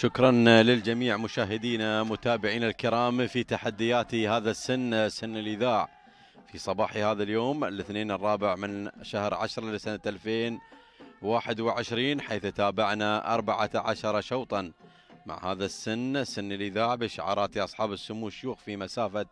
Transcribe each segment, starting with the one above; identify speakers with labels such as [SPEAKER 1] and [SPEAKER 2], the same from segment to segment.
[SPEAKER 1] شكرا للجميع مشاهدينا متابعينا الكرام في تحديات هذا السن سن الاذاع في صباح هذا اليوم الاثنين الرابع من شهر عشر لسنه 2021 حيث تابعنا 14 شوطا مع هذا السن سن الاذاع بشعارات اصحاب السمو الشيوخ في مسافه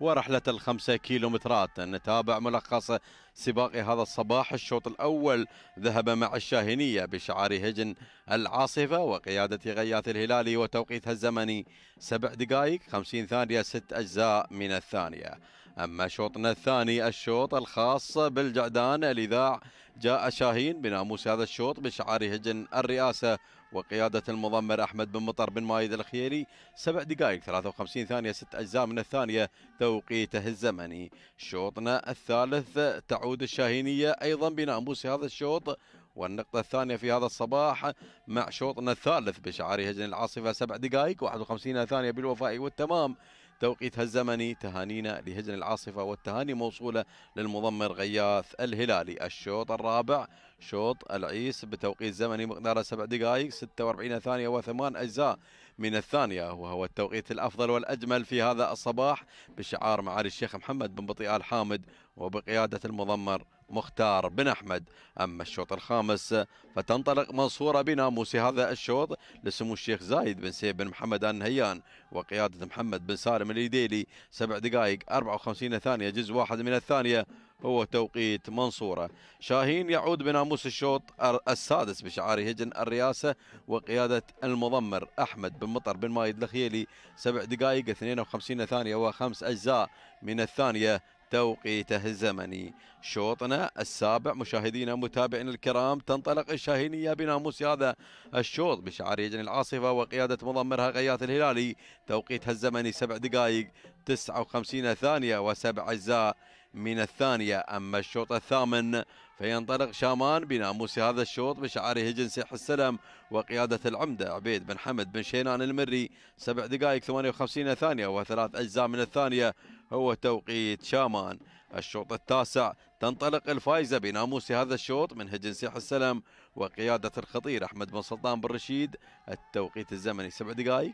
[SPEAKER 1] ورحلة الخمسة كيلومترات نتابع ملخص سباق هذا الصباح الشوط الأول ذهب مع الشاهنية بشعار هجن العاصفة وقيادة غياث الهلالي وتوقيتها الزمني سبع دقائق خمسين ثانية ست أجزاء من الثانية أما شوطنا الثاني الشوط الخاص بالجعدان الإذاع جاء شاهين بناموس هذا الشوط بشعار هجن الرئاسة وقيادة المضمر أحمد بن مطر بن مايد الخيري سبع دقائق 53 ثانية ست أجزاء من الثانية توقيته الزمني شوطنا الثالث تعود الشاهينية أيضا بناموس هذا الشوط والنقطة الثانية في هذا الصباح مع شوطنا الثالث بشعار هجن العاصفة سبع دقائق 51 ثانية بالوفاء والتمام توقيتها الزمني تهانينا لهجن العاصفة والتهاني موصولة للمضمر غياث الهلالي الشوط الرابع شوط العيس بتوقيت زمني مقداره سبع دقائق 46 ثانية وثمان أجزاء من الثانية وهو التوقيت الأفضل والأجمل في هذا الصباح بشعار معالي الشيخ محمد بن بطيئة الحامد وبقيادة المضمر مختار بن أحمد أما الشوط الخامس فتنطلق منصورة بناموس هذا الشوط لسمو الشيخ زايد بن سيف بن محمد آل نهيان وقيادة محمد بن سالم اليديلي سبع دقائق 54 ثانية جزء واحد من الثانية هو توقيت منصورة شاهين يعود بناموس الشوط السادس بشعار هجن الرئاسة وقيادة المضمر أحمد بن مطر بن مايد الخيلي سبع دقائق 52 ثانية وخمس أجزاء من الثانية توقيته الزمني شوطنا السابع مشاهدينا متابعين الكرام تنطلق الشاهينية بناموس هذا الشوط بشعار يجني العاصفة وقيادة مضمرها غياث الهلالي توقيتها الزمني سبع دقائق تسعة وخمسين ثانية وسبع أجزاء من الثانية أما الشوط الثامن فينطلق شامان بناموس هذا الشوط بشعاره جنسيح السلم وقيادة العمدة عبيد بن حمد بن شينان المري سبع دقائق 58 ثانية وثلاث أجزاء من الثانية هو توقيت شامان الشوط التاسع تنطلق الفايزة بناموس هذا الشوط من هجن سيح السلم وقيادة الخطير أحمد بن سلطان بن رشيد التوقيت الزمني سبع دقائق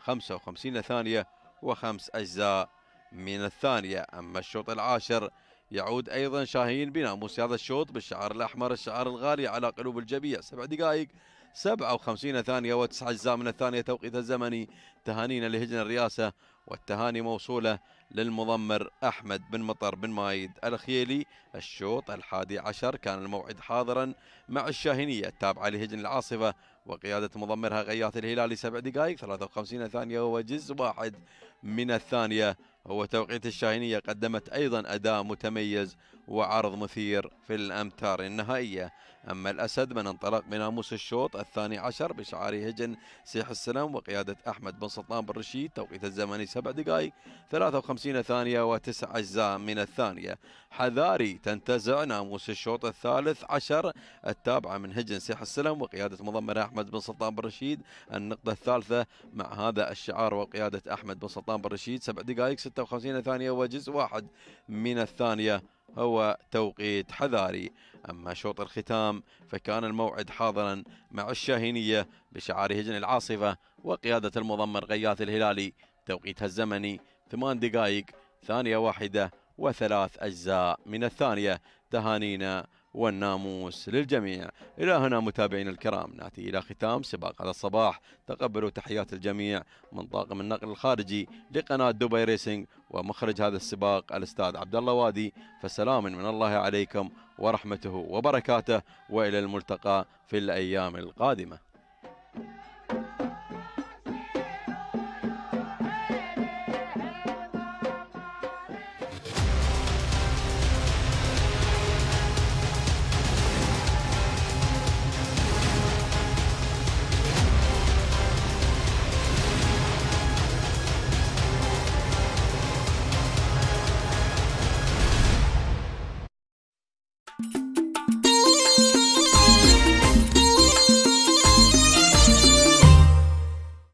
[SPEAKER 1] 55 ثانية وخمس أجزاء من الثانية أما الشوط العاشر يعود أيضا شاهين بناموس هذا الشوط بالشعار الأحمر الشعار الغالي على قلوب الجميع سبع دقائق 57 ثانية و9 أجزاء من الثانية توقيت الزمني تهانينا لهجن الرئاسة والتهاني موصولة للمضمر أحمد بن مطر بن مايد الخيلي الشوط الحادي عشر كان الموعد حاضرا مع الشاهنية التابعة لهجن العاصفة وقيادة مضمرها غياث الهلال سبع دقائق 53 ثانية وجزء واحد من الثانية هو توقيت الشاهنية قدمت أيضا أداء متميز وعرض مثير في الأمتار النهائية أما الأسد من انطلق من ناموس الشوط الثاني عشر بشعار هجن سيح السلام وقيادة أحمد بن سلطان بن رشيد توقيت الزمني سبع دقائق 53 ثانية وتسع أجزاء من الثانية حذاري تنتزع ناموس الشوط الثالث عشر التابعة من هجن سيح السلم وقيادة مضمر أحمد بن سلطان بن رشيد النقطة الثالثة مع هذا الشعار وقيادة أحمد بن سلطان بن رشيد سبع دقائق 56 ثانية وجزء واحد من الثانية هو توقيت حذاري أما شوط الختام فكان الموعد حاضرا مع الشاهينية بشعار هجن العاصفة وقيادة المضمر غياث الهلالي توقيتها الزمني ثمان دقائق ثانية واحدة وثلاث أجزاء من الثانية تهانينا والناموس للجميع إلى هنا متابعين الكرام نأتي إلى ختام سباق هذا الصباح تقبلوا تحيات الجميع من طاقم النقل الخارجي لقناة دبي ريسنج ومخرج هذا السباق الأستاذ عبد الله وادي فسلام من الله عليكم ورحمته وبركاته وإلى الملتقى في الأيام القادمة